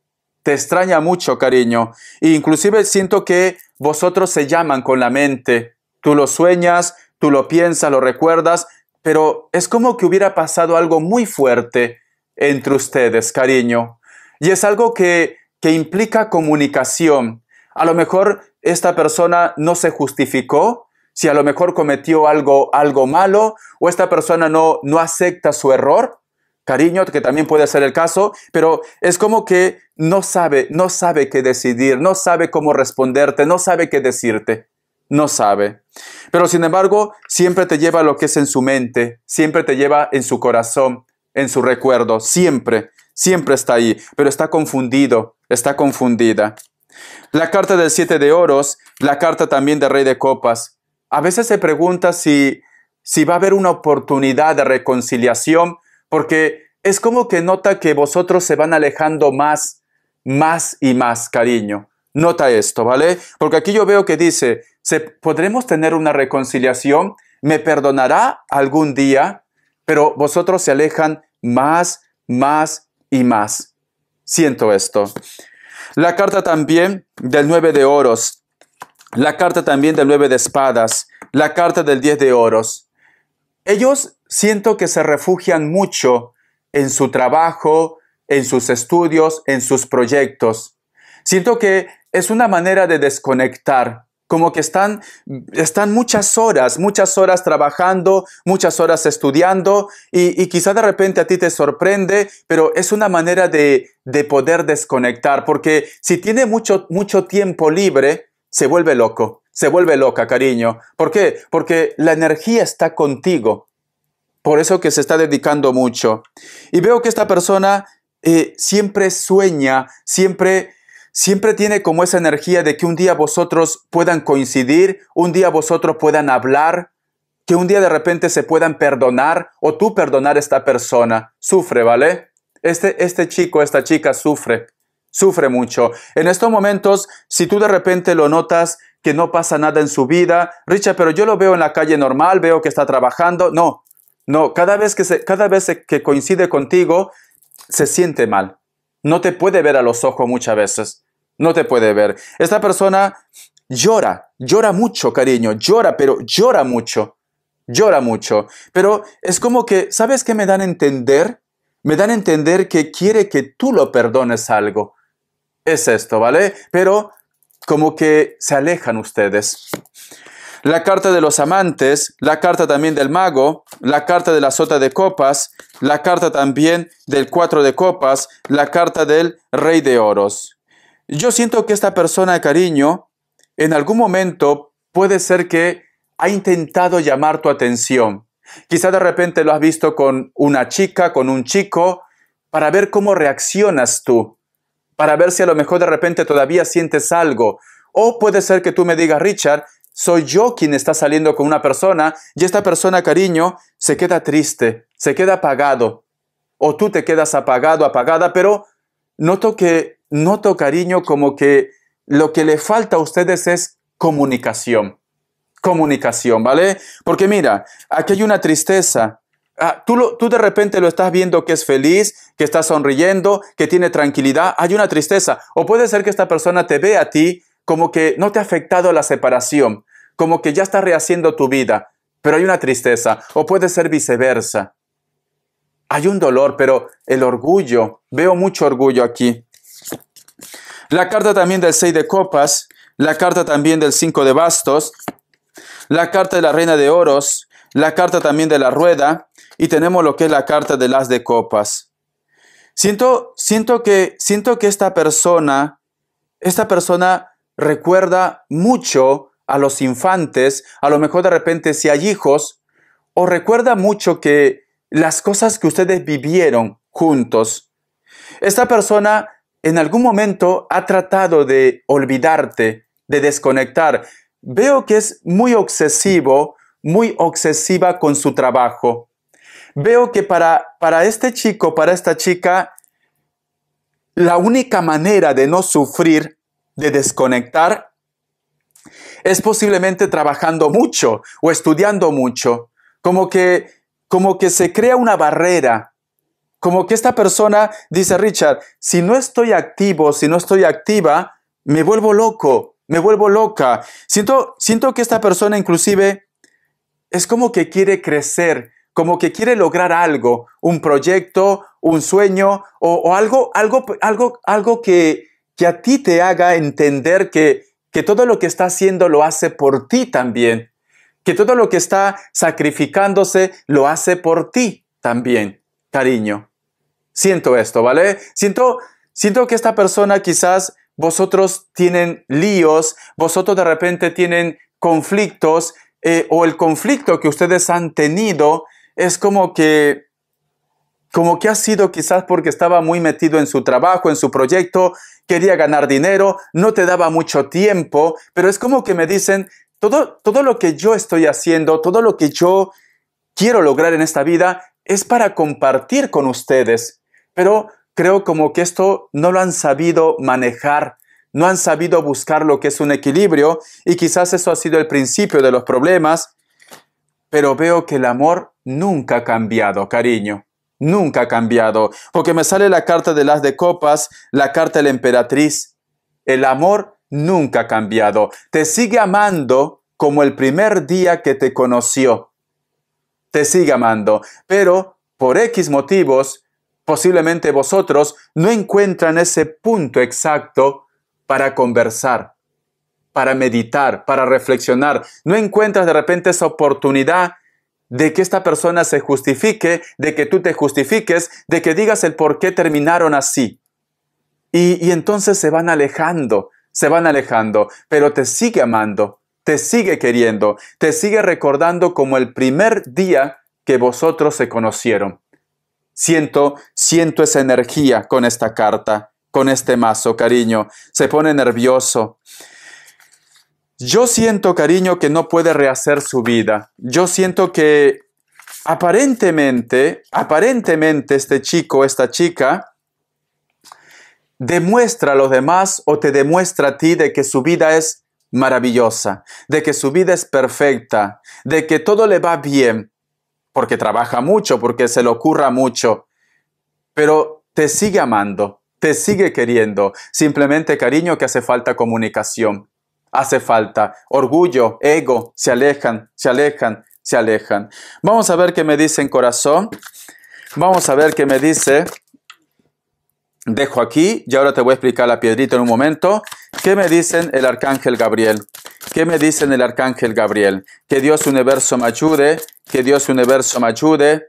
A: te extraña mucho, cariño. E inclusive siento que vosotros se llaman con la mente. Tú lo sueñas, tú lo piensas, lo recuerdas, pero es como que hubiera pasado algo muy fuerte entre ustedes, cariño. Y es algo que, que implica comunicación. A lo mejor esta persona no se justificó, si a lo mejor cometió algo, algo malo, o esta persona no, no acepta su error, cariño, que también puede ser el caso, pero es como que no sabe, no sabe qué decidir, no sabe cómo responderte, no sabe qué decirte no sabe. Pero sin embargo, siempre te lleva lo que es en su mente, siempre te lleva en su corazón, en su recuerdo, siempre, siempre está ahí, pero está confundido, está confundida. La carta del siete de oros, la carta también del rey de copas. A veces se pregunta si, si va a haber una oportunidad de reconciliación, porque es como que nota que vosotros se van alejando más, más y más, cariño. Nota esto, ¿vale? Porque aquí yo veo que dice, ¿se, ¿podremos tener una reconciliación? ¿Me perdonará algún día? Pero vosotros se alejan más, más y más. Siento esto. La carta también del nueve de oros. La carta también del nueve de espadas. La carta del diez de oros. Ellos siento que se refugian mucho en su trabajo, en sus estudios, en sus proyectos. Siento que es una manera de desconectar, como que están, están muchas horas, muchas horas trabajando, muchas horas estudiando y, quizá de repente a ti te sorprende, pero es una manera de, de poder desconectar, porque si tiene mucho, mucho tiempo libre, se vuelve loco, se vuelve loca, cariño. ¿Por qué? Porque la energía está contigo. Por eso que se está dedicando mucho. Y veo que esta persona eh, siempre sueña, siempre siempre tiene como esa energía de que un día vosotros puedan coincidir, un día vosotros puedan hablar, que un día de repente se puedan perdonar o tú perdonar a esta persona. Sufre, ¿vale? Este, este chico, esta chica sufre, sufre mucho. En estos momentos, si tú de repente lo notas que no pasa nada en su vida, Richard, pero yo lo veo en la calle normal, veo que está trabajando. No, no, cada vez que, cada vez que coincide contigo, se siente mal. No te puede ver a los ojos muchas veces no te puede ver. Esta persona llora, llora mucho, cariño, llora, pero llora mucho, llora mucho. Pero es como que, ¿sabes qué me dan a entender? Me dan a entender que quiere que tú lo perdones algo. Es esto, ¿vale? Pero como que se alejan ustedes. La carta de los amantes, la carta también del mago, la carta de la sota de copas, la carta también del cuatro de copas, la carta del rey de oros. Yo siento que esta persona, de cariño, en algún momento puede ser que ha intentado llamar tu atención. Quizá de repente lo has visto con una chica, con un chico, para ver cómo reaccionas tú, para ver si a lo mejor de repente todavía sientes algo. O puede ser que tú me digas, Richard, soy yo quien está saliendo con una persona y esta persona, cariño, se queda triste, se queda apagado. O tú te quedas apagado, apagada, pero noto que noto, cariño, como que lo que le falta a ustedes es comunicación. Comunicación, ¿vale? Porque mira, aquí hay una tristeza. Ah, tú, tú de repente lo estás viendo que es feliz, que está sonriendo, que tiene tranquilidad. Hay una tristeza. O puede ser que esta persona te ve a ti como que no te ha afectado la separación, como que ya está rehaciendo tu vida, pero hay una tristeza. O puede ser viceversa. Hay un dolor, pero el orgullo, veo mucho orgullo aquí la carta también del 6 de copas, la carta también del 5 de bastos, la carta de la reina de oros, la carta también de la rueda y tenemos lo que es la carta de las de copas. Siento, siento, que, siento que esta persona, esta persona recuerda mucho a los infantes, a lo mejor de repente si hay hijos, o recuerda mucho que las cosas que ustedes vivieron juntos. Esta persona en algún momento ha tratado de olvidarte, de desconectar. Veo que es muy obsesivo, muy obsesiva con su trabajo. Veo que para, para este chico, para esta chica, la única manera de no sufrir, de desconectar, es posiblemente trabajando mucho o estudiando mucho, como que, como que se crea una barrera como que esta persona dice, Richard, si no estoy activo, si no estoy activa, me vuelvo loco, me vuelvo loca. Siento, siento que esta persona inclusive es como que quiere crecer, como que quiere lograr algo, un proyecto, un sueño o, algo, algo, algo, algo que, que a ti te haga entender que todo lo que está haciendo lo hace por ti también, que todo lo que está sacrificándose lo hace por ti también, cariño. Siento esto, ¿vale? Siento, siento que esta persona quizás vosotros tienen líos, vosotros de repente tienen conflictos eh, o el conflicto que ustedes han tenido es como que como que ha sido quizás porque estaba muy metido en su trabajo, en su proyecto, quería ganar dinero, no te daba mucho tiempo, pero es como que me dicen, todo, todo lo que yo estoy haciendo, todo lo que yo quiero lograr en esta vida es para compartir con ustedes, pero creo como que esto no lo han sabido manejar, no han sabido buscar lo que es un equilibrio y quizás eso ha sido el principio de los problemas, pero veo que el amor nunca ha cambiado, cariño. Nunca ha cambiado, porque me sale la carta de las de copas, la carta de la emperatriz. El amor nunca ha cambiado. Te sigue amando como el primer día que te conoció. Te sigue amando, pero por X motivos Posiblemente vosotros no encuentran ese punto exacto para conversar, para meditar, para reflexionar. No encuentras de repente esa oportunidad de que esta persona se justifique, de que tú te justifiques, de que digas el por qué terminaron así. Y, y, entonces se van alejando, se van alejando, pero te sigue amando, te sigue queriendo, te sigue recordando como el primer día que vosotros se conocieron. Siento, siento esa energía con esta carta, con este mazo, cariño. Se pone nervioso. Yo siento, cariño, que no puede rehacer su vida. Yo siento que aparentemente, aparentemente este chico, esta chica, demuestra a los demás o te demuestra a ti de que su vida es maravillosa, de que su vida es perfecta, de que todo le va bien, porque trabaja mucho, porque se le ocurra mucho, pero te sigue amando, te sigue queriendo. Simplemente cariño que hace falta comunicación, hace falta orgullo, ego, se alejan, se alejan, se alejan. Vamos a ver qué me dice en corazón. Vamos a ver qué me dice dejo aquí y ahora te voy a explicar la piedrita en un momento. ¿Qué me dicen el arcángel Gabriel? ¿Qué me dicen el arcángel Gabriel? Que Dios universo me ayude, que Dios universo me ayude,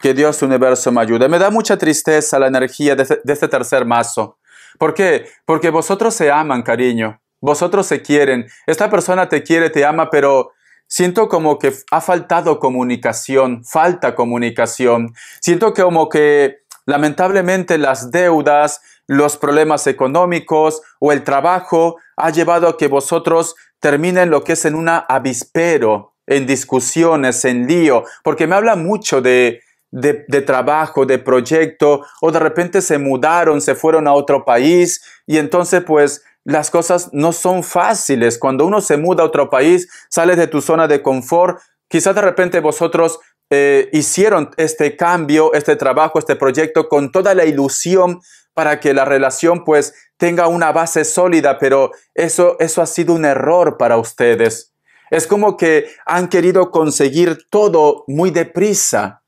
A: que Dios universo me ayude. Me da mucha tristeza la energía de este, de este tercer mazo. ¿Por qué? Porque vosotros se aman, cariño. Vosotros se quieren. Esta persona te quiere, te ama, pero Siento como que ha faltado comunicación, falta comunicación. Siento como que Lamentablemente las deudas, los problemas económicos o el trabajo ha llevado a que vosotros terminen lo que es en una avispero, en discusiones, en lío, porque me habla mucho de, de, trabajo, de proyecto, o de repente se mudaron, se fueron a otro país y entonces pues las cosas no son fáciles. Cuando uno se muda a otro país, sales de tu zona de confort, quizás de repente vosotros eh, hicieron este cambio, este trabajo, este proyecto con toda la ilusión para que la relación pues tenga una base sólida, pero eso, eso ha sido un error para ustedes. Es como que han querido conseguir todo muy deprisa.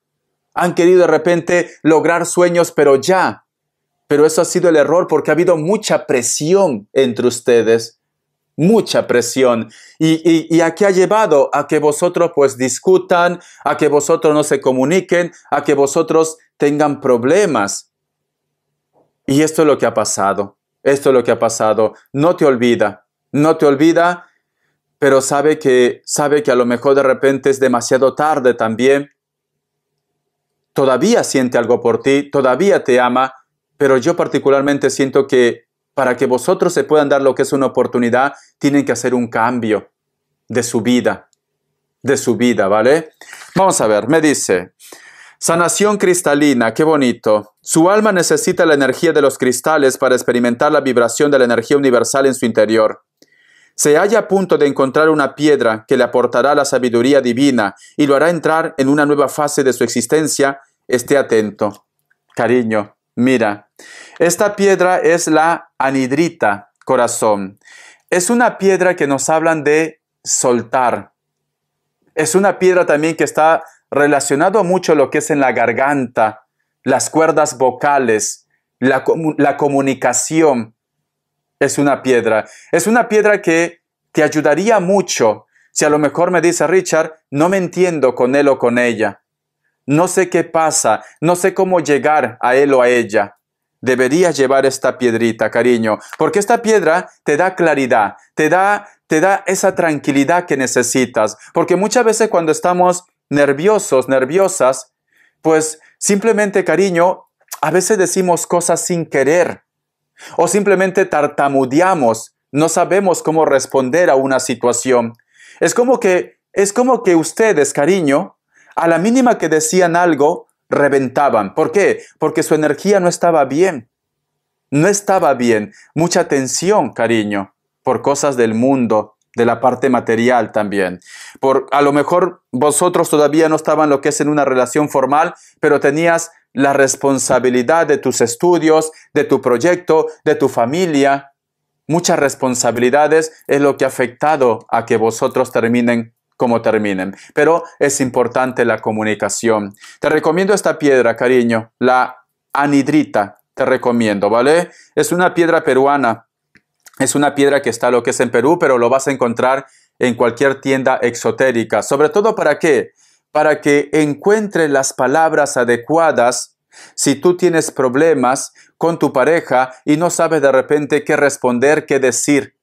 A: Han querido de repente lograr sueños, pero ya. Pero eso ha sido el error porque ha habido mucha presión entre ustedes mucha presión y, a qué ha llevado a que vosotros pues discutan, a que vosotros no se comuniquen, a que vosotros tengan problemas. Y esto es lo que ha pasado, esto es lo que ha pasado. No te olvida, no te olvida, pero sabe que, sabe que a lo mejor de repente es demasiado tarde también. Todavía siente algo por ti, todavía te ama, pero yo particularmente siento que para que vosotros se puedan dar lo que es una oportunidad, tienen que hacer un cambio de su vida, de su vida, ¿vale? Vamos a ver, me dice, Sanación cristalina, qué bonito. Su alma necesita la energía de los cristales para experimentar la vibración de la energía universal en su interior. Se halla a punto de encontrar una piedra que le aportará la sabiduría divina y lo hará entrar en una nueva fase de su existencia. Esté atento. Cariño, mira, esta piedra es la anidrita, corazón. Es una piedra que nos hablan de soltar. Es una piedra también que está relacionado mucho a lo que es en la garganta, las cuerdas vocales, la comunicación. Es una piedra. Es una piedra que te ayudaría mucho si a lo mejor me dice Richard, no me entiendo con él o con ella. No sé qué pasa, no sé cómo llegar a él o a ella deberías llevar esta piedrita, cariño, porque esta piedra te da claridad, te da, te da esa tranquilidad que necesitas, porque muchas veces cuando estamos nerviosos, nerviosas, pues simplemente, cariño, a veces decimos cosas sin querer o simplemente tartamudeamos, no sabemos cómo responder a una situación. Es como que es como que ustedes, cariño, a la mínima que decían algo, reventaban. ¿Por qué? Porque su energía no estaba bien. No estaba bien. Mucha tensión, cariño, por cosas del mundo, de la parte material también. Por a lo mejor vosotros todavía no estaban lo que es en una relación formal, pero tenías la responsabilidad de tus estudios, de tu proyecto, de tu familia. Muchas responsabilidades es lo que ha afectado a que vosotros terminen como terminen. Pero es importante la comunicación. Te recomiendo esta piedra, cariño, la anidrita. Te recomiendo, ¿vale? Es una piedra peruana. Es una piedra que está lo que es en Perú, pero lo vas a encontrar en cualquier tienda exotérica. Sobre todo para qué? Para que encuentre las palabras adecuadas si tú tienes problemas con tu pareja y no sabes de repente qué responder, qué decir,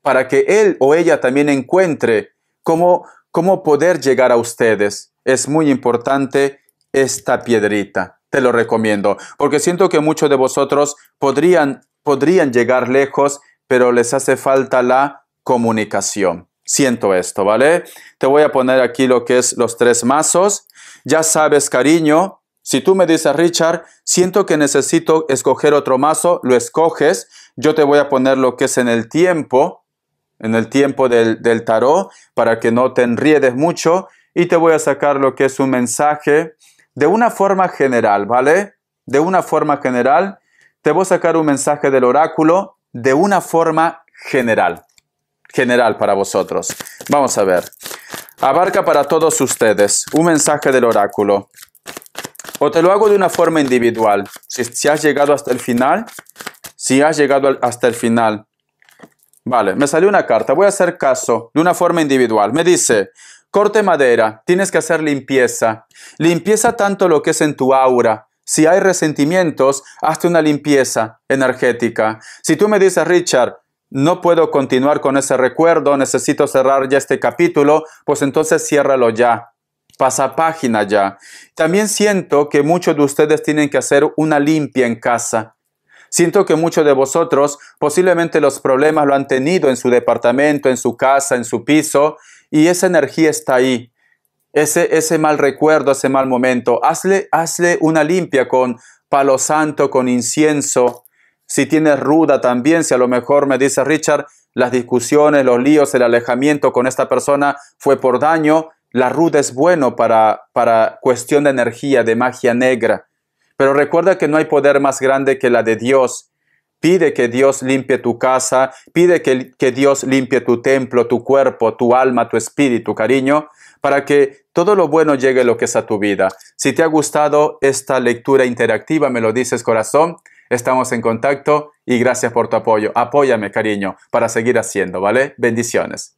A: para que él o ella también encuentre cómo, poder llegar a ustedes. Es muy importante esta piedrita. Te lo recomiendo, porque siento que muchos de vosotros podrían, podrían llegar lejos, pero les hace falta la comunicación. Siento esto, ¿vale? Te voy a poner aquí lo que es los tres mazos. Ya sabes, cariño, si tú me dices, Richard, siento que necesito escoger otro mazo, lo escoges. Yo te voy a poner lo que es en el tiempo, en el tiempo del, tarot para que no te enriedes mucho y te voy a sacar lo que es un mensaje de una forma general, ¿vale? De una forma general, te voy a sacar un mensaje del oráculo de una forma general, general para vosotros. Vamos a ver. Abarca para todos ustedes un mensaje del oráculo. O te lo hago de una forma individual. Si, si has llegado hasta el final, si has llegado hasta el final Vale, me salió una carta, voy a hacer caso de una forma individual. Me dice, corte madera, tienes que hacer limpieza. Limpieza tanto lo que es en tu aura. Si hay resentimientos, hazte una limpieza energética. Si tú me dices, Richard, no puedo continuar con ese recuerdo, necesito cerrar ya este capítulo, pues entonces ciérralo ya. Pasa página ya. También siento que muchos de ustedes tienen que hacer una limpia en casa. Siento que muchos de vosotros posiblemente los problemas lo han tenido en su departamento, en su casa, en su piso, y esa energía está ahí. Ese, ese mal recuerdo, ese mal momento. Hazle, hazle una limpia con palo santo, con incienso. Si tienes ruda también, si a lo mejor me dice Richard, las discusiones, los líos, el alejamiento con esta persona fue por daño, la ruda es bueno para, para cuestión de energía, de magia negra. Pero recuerda que no hay poder más grande que la de Dios. Pide que Dios limpie tu casa, pide que, Dios limpie tu templo, tu cuerpo, tu alma, tu espíritu, cariño, para que todo lo bueno llegue lo que es a tu vida. Si te ha gustado esta lectura interactiva, me lo dices corazón, estamos en contacto y gracias por tu apoyo. Apóyame, cariño, para seguir haciendo, ¿vale? Bendiciones.